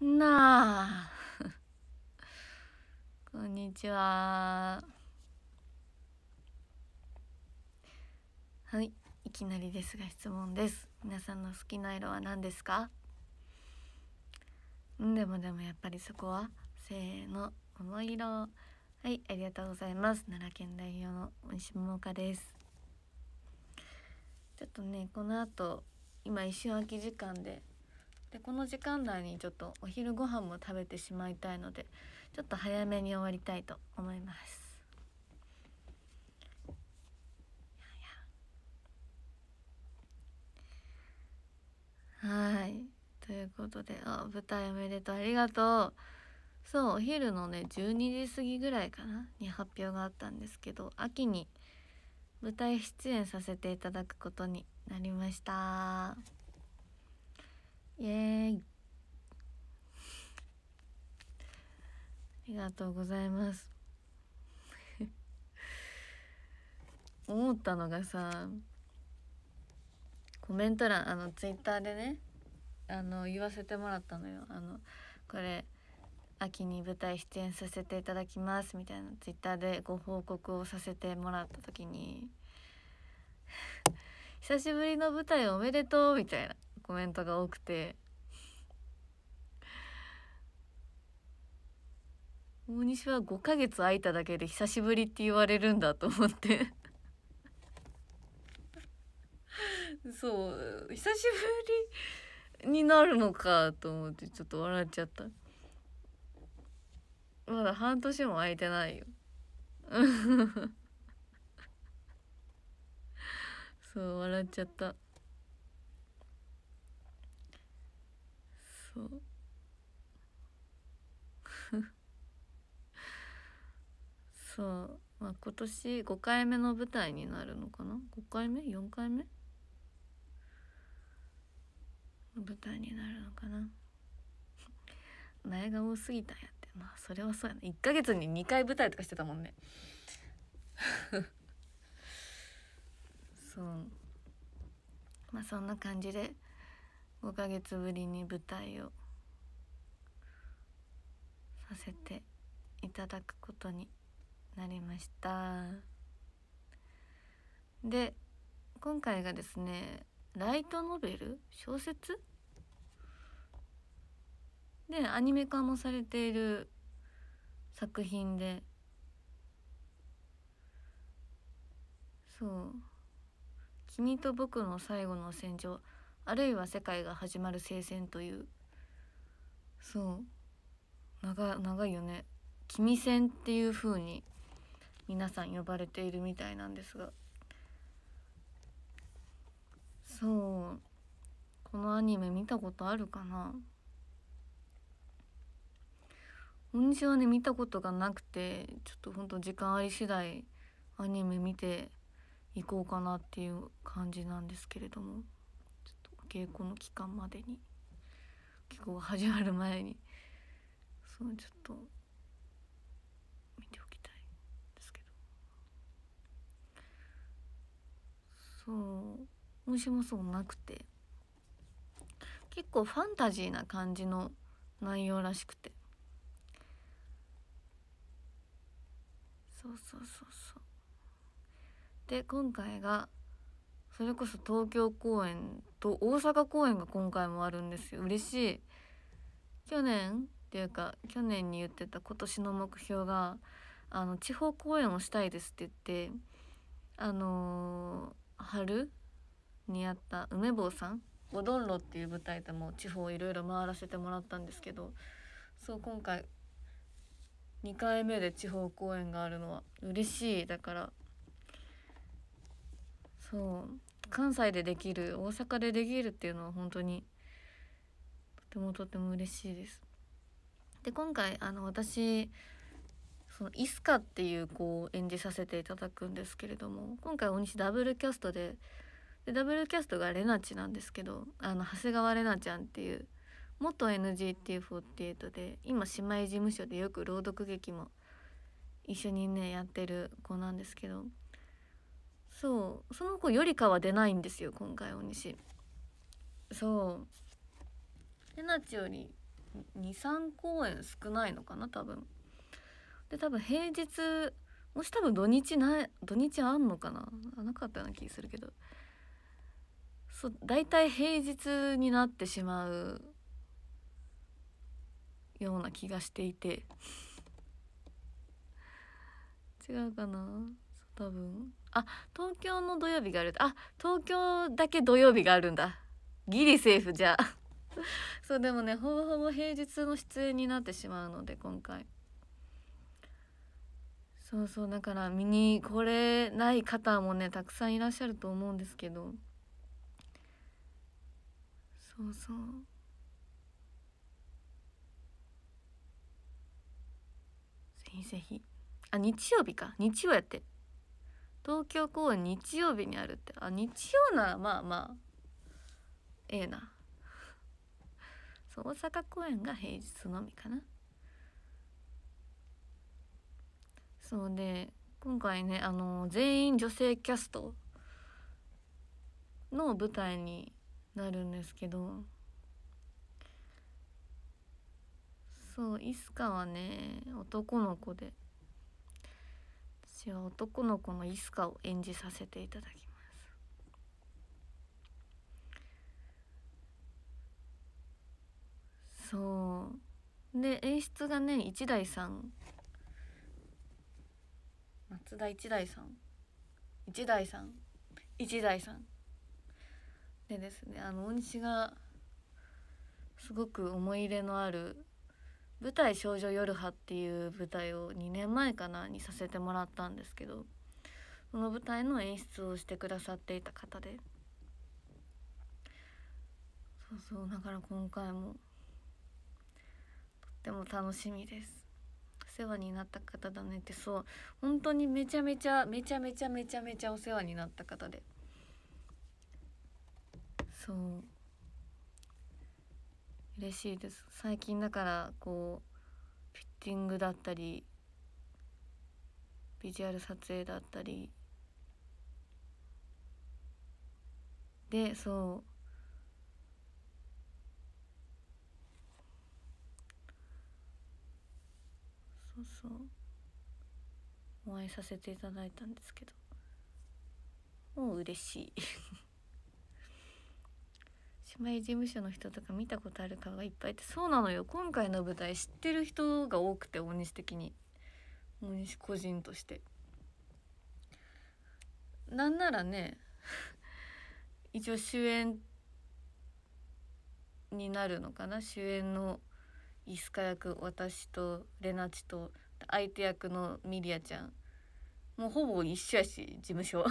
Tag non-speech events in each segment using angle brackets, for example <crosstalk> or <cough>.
うんなあ <laughs> こんにちははいいきなりですが質問です皆さんの好きな色は何ですかんでもでもやっぱりそこはせーの桃色はいありがとうございます奈良県代表の西桃香ですちょっとねこのあと今一瞬空き時間ででこの時間内にちょっとお昼ご飯も食べてしまいたいのでちょっと早めに終わりたいと思います。はいということであ舞台おめでとうありがとうそうお昼のね12時過ぎぐらいかなに発表があったんですけど秋に舞台出演させていただくことになりましたイエーイありがとうございます <laughs> 思ったのがさコメント欄あのツイッターでねあの言わせてもらったのよあのこれ秋に舞台出演させていただきますみたいなツイッターでご報告をさせてもらった時に <laughs> 久しぶりの舞台おめでとうみたいなコメントが多くて大西は5ヶ月空いただけで久しぶりって言われるんだと思って <laughs> そう久しぶりになるのかと思ってちょっと笑っちゃったまだ半年も空いてないよ <laughs> そう笑っちゃったそう <laughs> そうまあ今年5回目の舞台になるのかな5回目 ?4 回目舞台になるのかな苗が多すぎたんやってまあそれはそうやな1ヶ月に2回舞台とかしてたもんね <laughs> そうまあそんな感じで5ヶ月ぶりに舞台をさせていただくことになりましたで今回がですねライトノベル小説でアニメ化もされている作品でそう「君と僕の最後の戦場」あるいは「世界が始まる聖戦」というそう長長いよね「君戦」っていう風に皆さん呼ばれているみたいなんですがそうこのアニメ見たことあるかなおにしはね見たことがなくてちょっとほんと時間あり次第アニメ見ていこうかなっていう感じなんですけれどもちょっと稽古の期間までに稽古が始まる前にそうちょっと見ておきたいですけどそう面もそうなくて結構ファンタジーな感じの内容らしくてそうそうそうで今回がそれこそ東京公演と大阪公演が今回もあるんですよ嬉しい去年っていうか去年に言ってた今年の目標があの地方公演をしたいですって言ってあのー、春にあった梅坊さん「おどんろ」っていう舞台でも地方いろいろ回らせてもらったんですけどそう今回2回目で地方公演があるのは嬉しいだからそう関西でできる大阪でできるっていうのは本当にとてもとても嬉しいです。で今回あの私そのイスカっていう子を演じさせていただくんですけれども今回大西ダブルキャストででダブルキャストがレナチなんですけどあの長谷川レナちゃんっていう元 NGT48 で今姉妹事務所でよく朗読劇も一緒にねやってる子なんですけどそうその子よりかは出ないんですよ今回大西そうえナちより23公演少ないのかな多分で多分平日もし多分土日ない土日あんのかななかったような気するけどそう大体平日になってしまうような気がしていて違うかな多分あ東京の土曜日があるあ東京だけ土曜日があるんだギリセーフじゃあ <laughs> そうでもねほぼほぼ平日の出演になってしまうので今回そうそうだから見に来れない方もねたくさんいらっしゃると思うんですけどそうそうひぜひあ日曜日か日曜やって東京公演日曜日にあるってあ日曜ならまあまあええなそう大阪公演が平日のみかなそうで今回ねあの全員女性キャストの舞台になるんですけどそうイスカはね男の子で私は男の子のイスカを演じさせていただきますそうで演出がね一大さん松田一大さん一大さん一大さんでですねあの恩師がすごく思い入れのある舞台「少女夜派」っていう舞台を2年前かなにさせてもらったんですけどその舞台の演出をしてくださっていた方でそうそうだから今回もとっても楽しみです世話になった方だねってそう本当にめちゃめちゃめちゃめちゃめちゃめちゃお世話になった方でそう嬉しいです最近だからこうフィッティングだったりビジュアル撮影だったりでそうそうそうお会いさせていただいたんですけどもう嬉しい前事務所の人とか見たことある顔がいっぱいってそうなのよ今回の舞台知ってる人が多くて大西的に大西個人としてなんならね一応主演になるのかな主演のイスカ役私とレナチと相手役のミリアちゃんもうほぼ一緒やし事務所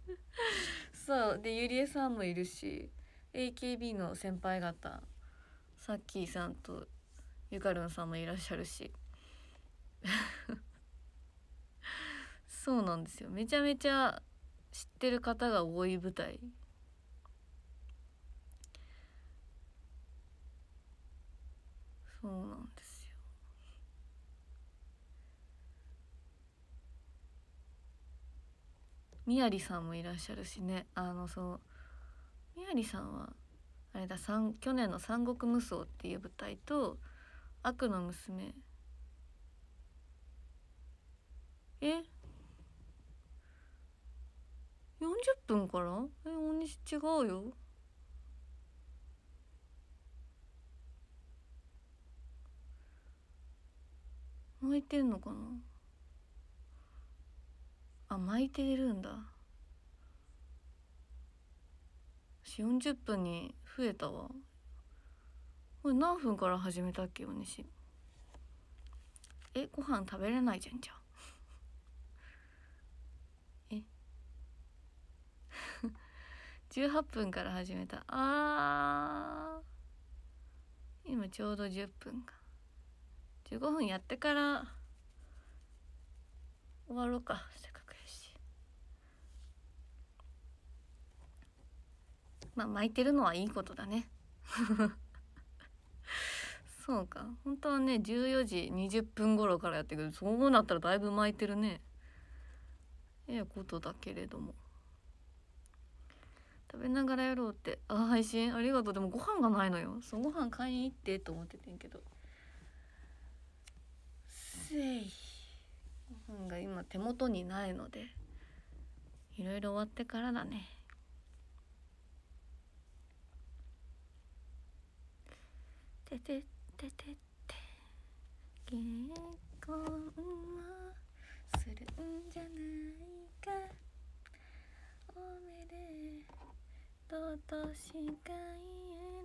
<laughs> そうでゆりえさんもいるし AKB の先輩方さっきーさんとゆかるんさんもいらっしゃるし <laughs> そうなんですよめちゃめちゃ知ってる方が多い舞台そうなんですよみやりさんもいらっしゃるしねあのそうやりさんはあれだ去年の「三国無双」っていう舞台と「悪の娘」え40分からえ大西違うよ巻いてんのかなあ巻いてるんだ40分に増えたわこれ何分から始めたっけおねしえご飯食べれないじゃんじゃえ18 <laughs> 分から始めたあー今ちょうど10分か15分やってから終わろうかまあ巻いてるのはいいことだね <laughs> そうか本当はね14時20分頃からやってくるそうなったらだいぶ巻いてるねええことだけれども食べながらやろうってあ配信ありがとうでもご飯がないのよそうご飯買いに行ってと思っててんけどせいご飯が今手元にないのでいろいろ終わってからだねててててて結婚はするんじゃないかおめでとうとしか言え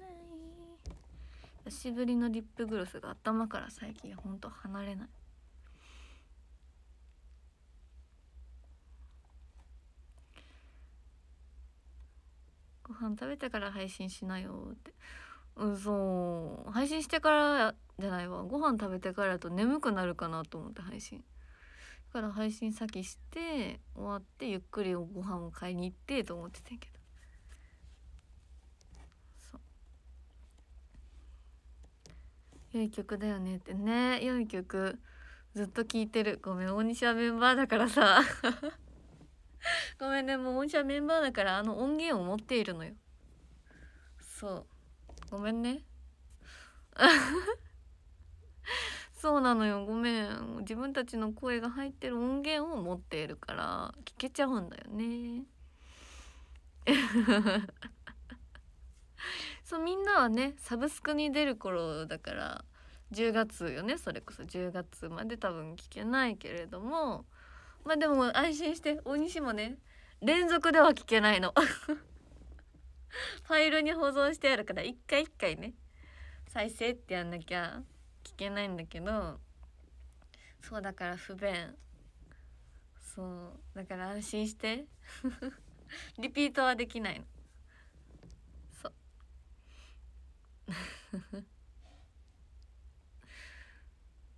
ない久しぶりのリップグロスが頭から最近ほんと離れないご飯食べてから配信しなよってうんそう配信してからじゃないわご飯食べてからだと眠くなるかなと思って配信だから配信先して終わってゆっくりご飯を買いに行ってと思ってたんけどそう良い曲だよねってね良い曲ずっと聴いてるごめん大西はメンバーだからさ <laughs> ごめんねもう大西はメンバーだからあの音源を持っているのよそうごめんね <laughs> そうなのよごめん自分たちの声が入ってる音源を持っているから聞けちゃうんだよね <laughs> そうみんなはねサブスクに出る頃だから10月よねそれこそ10月まで多分聞けないけれどもまあでも安心して大西もね連続では聞けないの <laughs> <laughs> ファイルに保存してあるから一回一回ね再生ってやんなきゃ聞けないんだけどそうだから不便そうだから安心して <laughs> リピートはできないのそう <laughs>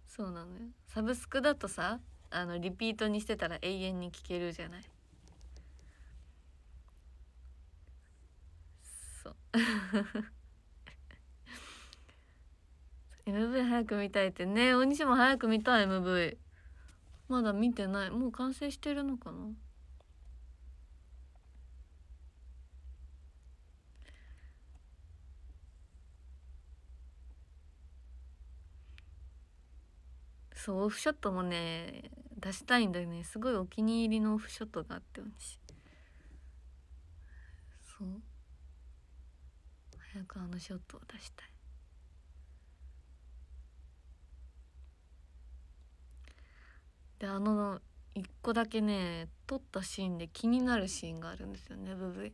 そうなのよサブスクだとさあのリピートにしてたら永遠に聞けるじゃない MV <laughs> 早く見たいってね大西も早く見たい MV まだ見てないもう完成してるのかなそうオフショットもね出したいんだよねすごいお気に入りのオフショットがあって西。そう早くあのショットを出したいであの一個だけね撮ったシーンで気になるシーンがあるんですよねブブ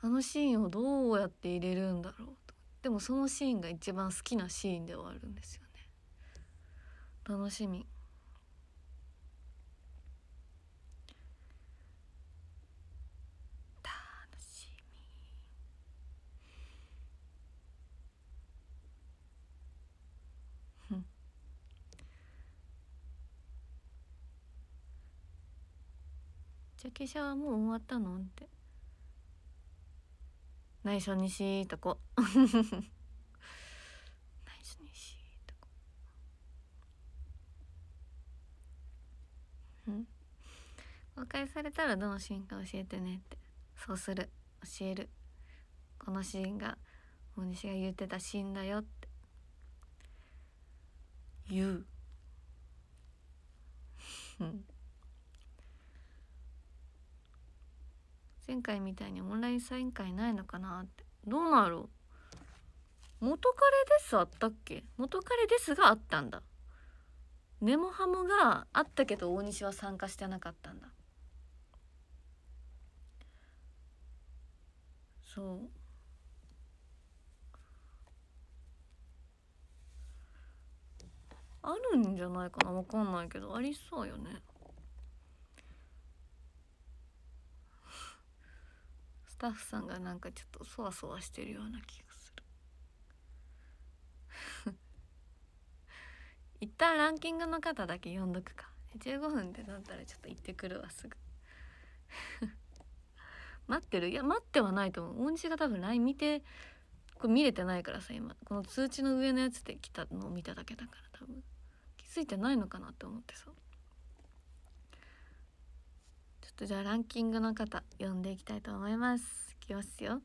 あのシーンをどうやって入れるんだろうとでもそのシーンが一番好きなシーンではあるんですよね楽しみ化粧はもう終わったの?」って内緒にしとこ <laughs> 内緒にしとこう <laughs> ん公開されたらどのシーンか教えてねってそうする教えるこのシーンが大西が言ってたシーンだよって言ううん <laughs> 前回みたいにオンラインサイン会ないのかなってどうなる元カレですあったっけ元カレですがあったんだネモハムがあったけど大西は参加してなかったんだそうあるんじゃないかなわかんないけどありそうよねスタッフさんがなんかちょっとそわそわしてるような気がする <laughs> 一旦ランキングの方だけ読んどくか15分ってなったらちょっと行ってくるわすぐ <laughs> 待ってるいや待ってはないと思う音痴が多分 LINE 見てこれ見れてないからさ今この通知の上のやつで来たのを見ただけだから多分気づいてないのかなって思ってさとじゃあランキングの方読んでいきたいと思いますいきますよ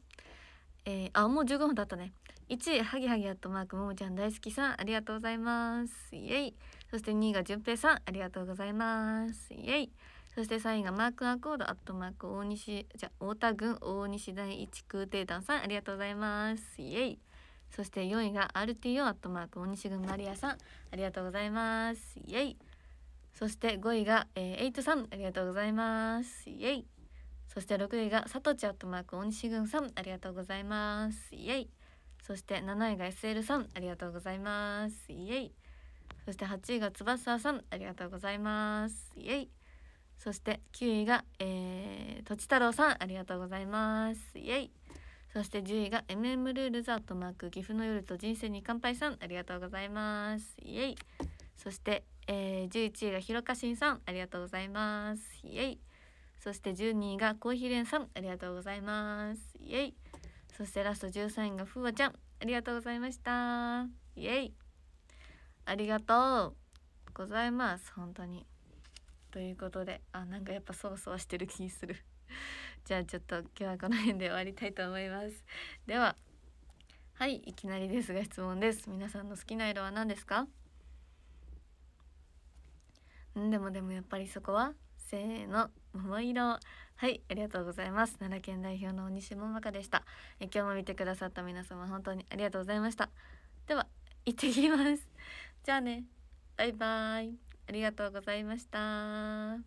えー、あもう15分経ったね1位ハギハギアットマークももちゃん大好きさんありがとうございますイエイそして2位がじ平さんありがとうございますイエイそして3位がマークアコードアットマーク大西じゃ太田郡大西第一空挺団さんありがとうございますイエイそして4位が RTO アットマーク大西郡マリアさんありがとうございますイエイそして5位が、えー、エイトさんありがとうございますイエイそして6位がサトチアットマーク大西軍さんありがとうございますイエイそして7位が SL さんありがとうございますイエイそして8位が翼さんありがとうございますイエイそして9位が、えー、太郎さんありがとうございますイエイそして10位が MM ルールズアットマーク岐阜の夜と人生に乾杯さんありがとうございますイエイそして、えー、11位がひろかしんさんありがとうございますイェイそして12位がコーヒーレンさんありがとうございますイェイそしてラスト13位がふわちゃんありがとうございましたイェイありがとうございます本当にということであなんかやっぱそわそわしてる気する <laughs> じゃあちょっと今日はこの辺で終わりたいと思いますでははいいきなりですが質問です皆さんの好きな色は何ですかでもでもやっぱりそこはせーの桃色はいありがとうございます奈良県代表の大西桃香でしたえ今日も見てくださった皆様本当にありがとうございましたでは行ってきますじゃあねバイバーイありがとうございました